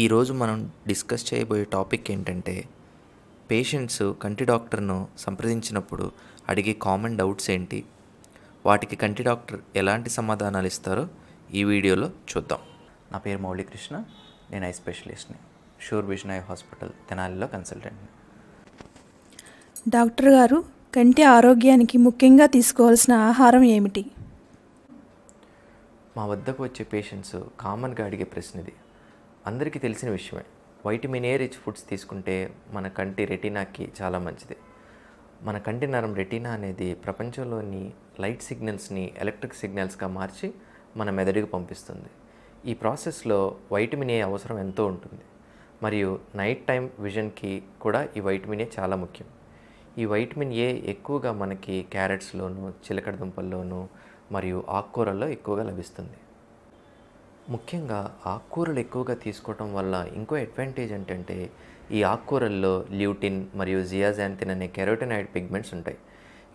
ఈరోజు మనం డిస్కస్ చేయబోయే టాపిక్ ఏంటంటే పేషెంట్స్ కంటి డాక్టర్ను సంప్రదించినప్పుడు అడిగే కామన్ డౌట్స్ ఏంటి వాటికి కంటి డాక్టర్ ఎలాంటి సమాధానాలు ఇస్తారో ఈ వీడియోలో చూద్దాం నా పేరు మౌళికృష్ణ నేను ఐ స్పెషలిస్ట్ని షూర్ బిష్నాయ్ హాస్పిటల్ తెనాలిలో కన్సల్టెంట్ని డాక్టర్ గారు కంటి ఆరోగ్యానికి ముఖ్యంగా తీసుకోవాల్సిన ఆహారం ఏమిటి మా వద్దకు వచ్చే పేషెంట్స్ కామన్గా అడిగే ప్రశ్న ఇది అందరికీ తెలిసిన విషయమే వైటమిన్ ఏ రిచ్ ఫుడ్స్ తీసుకుంటే మన కంటి రెటీనాకి చాలా మంచిది మన కంటి నరం రెటీనా అనేది ప్రపంచంలోని లైట్ సిగ్నల్స్ని ఎలక్ట్రిక్ సిగ్నల్స్గా మార్చి మన మెదడుకు పంపిస్తుంది ఈ ప్రాసెస్లో వైటమిన్ ఏ అవసరం ఎంతో ఉంటుంది మరియు నైట్ టైం విజన్కి కూడా ఈ వైటమిన్ ఏ చాలా ముఖ్యం ఈ వైటమిన్ ఏ ఎక్కువగా మనకి క్యారెట్స్లోను చిలకడ దుంపల్లోనూ మరియు ఆకుకూరల్లో ఎక్కువగా లభిస్తుంది ముఖ్యంగా ఆకుకూరలు ఎక్కువగా తీసుకోవటం వల్ల ఇంకో అడ్వాంటేజ్ ఏంటంటే ఈ ఆకుకూరల్లో ల్యూటిన్ మరియు జియాజాంతిన్ అనే కెరోటినాయిడ్ పిగ్మెంట్స్ ఉంటాయి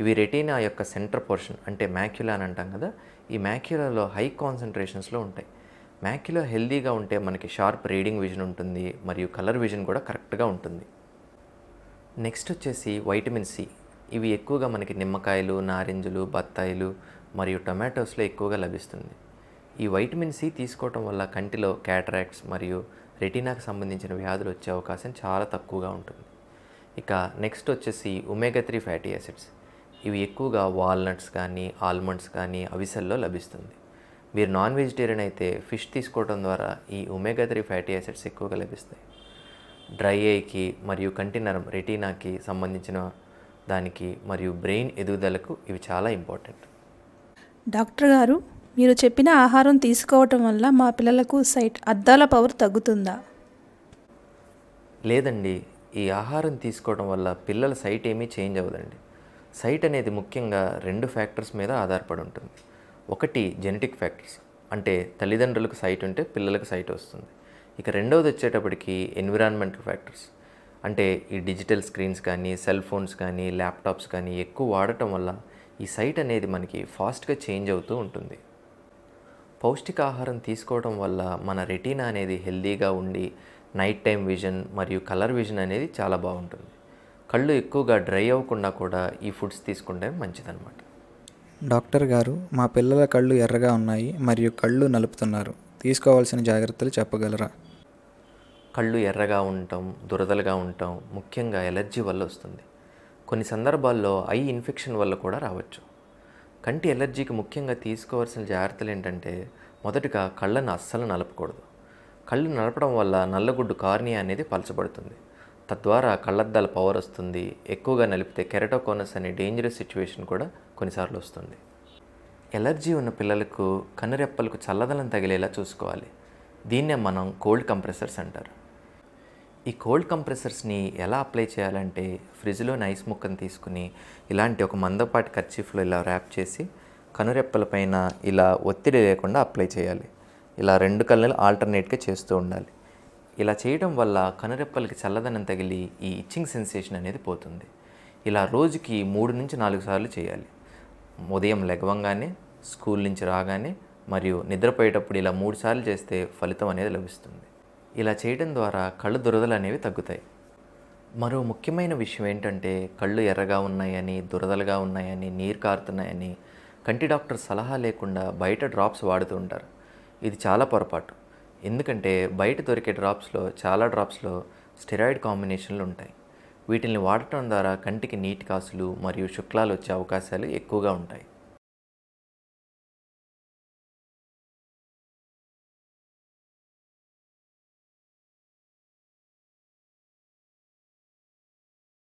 ఇవి రెటీనా యొక్క సెంటర్ పోర్షన్ అంటే మ్యాక్యులా అని అంటాం కదా ఈ మ్యాక్యులాలో హై కాన్సన్ట్రేషన్స్లో ఉంటాయి మ్యాక్యులా హెల్దీగా ఉంటే మనకి షార్ప్ రీడింగ్ విజన్ ఉంటుంది మరియు కలర్ విజన్ కూడా కరెక్ట్గా ఉంటుంది నెక్స్ట్ వచ్చేసి వైటమిన్ సి ఇవి ఎక్కువగా మనకి నిమ్మకాయలు నారింజలు బత్తాయిలు మరియు టొమాటోస్లో ఎక్కువగా లభిస్తుంది ఈ వైటమిన్ సి తీసుకోవటం వల్ల కంటిలో క్యాటరాక్ట్స్ మరియు రెటీనాకు సంబంధించిన వ్యాధులు వచ్చే అవకాశం చాలా తక్కువగా ఉంటుంది ఇక నెక్స్ట్ వచ్చేసి ఒమేగా త్రీ ఫ్యాటీ యాసిడ్స్ ఇవి ఎక్కువగా వాల్నట్స్ కానీ ఆల్మండ్స్ కానీ అవిసల్లో లభిస్తుంది మీరు నాన్ వెజిటేరియన్ అయితే ఫిష్ తీసుకోవడం ద్వారా ఈ ఒమేగా త్రీ ఫ్యాటీ యాసిడ్స్ ఎక్కువగా లభిస్తాయి డ్రై ఐకి మరియు కంటి నరం రెటీనాకి సంబంధించిన దానికి మరియు బ్రెయిన్ ఎదుగుదలకు ఇవి చాలా ఇంపార్టెంట్ డాక్టర్ గారు మీరు చెప్పిన ఆహారం తీసుకోవటం వల్ల మా పిల్లలకు సైట్ అద్దాల పవర్ తగ్గుతుందా లేదండి ఈ ఆహారం తీసుకోవడం వల్ల పిల్లల సైట్ ఏమీ చేంజ్ అవ్వదండి సైట్ అనేది ముఖ్యంగా రెండు ఫ్యాక్టర్స్ మీద ఆధారపడి ఉంటుంది ఒకటి జెనెటిక్ ఫ్యాక్టర్స్ అంటే తల్లిదండ్రులకు సైట్ ఉంటే పిల్లలకు సైట్ వస్తుంది ఇక రెండవది వచ్చేటప్పటికి ఎన్విరాన్మెంటల్ ఫ్యాక్టర్స్ అంటే ఈ డిజిటల్ స్క్రీన్స్ కానీ సెల్ ఫోన్స్ కానీ ల్యాప్టాప్స్ కానీ ఎక్కువ వాడటం వల్ల ఈ సైట్ అనేది మనకి ఫాస్ట్గా చేంజ్ అవుతూ ఉంటుంది పౌష్టికాహారం తీసుకోవడం వల్ల మన రెటీనా అనేది హెల్దీగా ఉండి నైట్ టైం విజన్ మరియు కలర్ విజన్ అనేది చాలా బాగుంటుంది కళ్ళు ఎక్కువగా డ్రై అవ్వకుండా కూడా ఈ ఫుడ్స్ తీసుకుంటే మంచిదన్నమాట డాక్టర్ గారు మా పిల్లల కళ్ళు ఎర్రగా ఉన్నాయి మరియు కళ్ళు నలుపుతున్నారు తీసుకోవాల్సిన జాగ్రత్తలు చెప్పగలరా కళ్ళు ఎర్రగా ఉండటం దురదలుగా ఉండటం ముఖ్యంగా ఎలర్జీ వల్ల వస్తుంది కొన్ని సందర్భాల్లో ఐ ఇన్ఫెక్షన్ వల్ల కూడా రావచ్చు కంటి ఎలర్జీకి ముఖ్యంగా తీసుకోవాల్సిన జాగ్రత్తలు ఏంటంటే మొదటగా కళ్ళను అస్సలు నలపకూడదు కళ్ళు నలపడం వల్ల నల్లగుడ్డు కార్నియా అనేది పలచబడుతుంది తద్వారా కళ్ళద్దాల పవర్ వస్తుంది ఎక్కువగా నలిపితే కెరటోకోనస్ అనే డేంజరస్ సిచ్యువేషన్ కూడా కొన్నిసార్లు వస్తుంది ఎలర్జీ ఉన్న పిల్లలకు కన్నురెప్పలకు చల్లదనం తగిలేలా చూసుకోవాలి దీన్నే మనం కోల్డ్ కంప్రెసర్స్ అంటారు ఈ కోల్డ్ కంప్రెసర్స్ని ఎలా అప్లై చేయాలంటే ఫ్రిడ్జ్లో నైస్ ముక్కను తీసుకుని ఇలాంటి ఒక మందపాటి కర్చీఫ్లో ఇలా ర్యాప్ చేసి కనురెప్పల పైన ఇలా ఒత్తిడి లేకుండా అప్లై చేయాలి ఇలా రెండు కళ్ళు ఆల్టర్నేట్గా చేస్తూ ఉండాలి ఇలా చేయడం వల్ల కనురెప్పలకి చల్లదనం తగిలి ఈ ఇచ్చింగ్ సెన్సేషన్ అనేది పోతుంది ఇలా రోజుకి మూడు నుంచి నాలుగు సార్లు చేయాలి ఉదయం లెగవంగానే స్కూల్ నుంచి రాగానే మరియు నిద్రపోయేటప్పుడు ఇలా మూడు సార్లు చేస్తే ఫలితం అనేది లభిస్తుంది ఇలా చేయడం ద్వారా కళ్ళు దురదలు అనేవి తగ్గుతాయి మరో ముఖ్యమైన విషయం ఏంటంటే కళ్ళు ఎర్రగా ఉన్నాయని దురదలుగా ఉన్నాయని నీరు కారుతున్నాయని కంటి డాక్టర్ సలహా లేకుండా బయట డ్రాప్స్ వాడుతూ ఉంటారు ఇది చాలా పొరపాటు ఎందుకంటే బయట దొరికే డ్రాప్స్లో చాలా డ్రాప్స్లో స్టెరాయిడ్ కాంబినేషన్లు ఉంటాయి వీటిని వాడటం ద్వారా కంటికి నీటి కాసులు మరియు శుక్లాలు వచ్చే అవకాశాలు ఎక్కువగా ఉంటాయి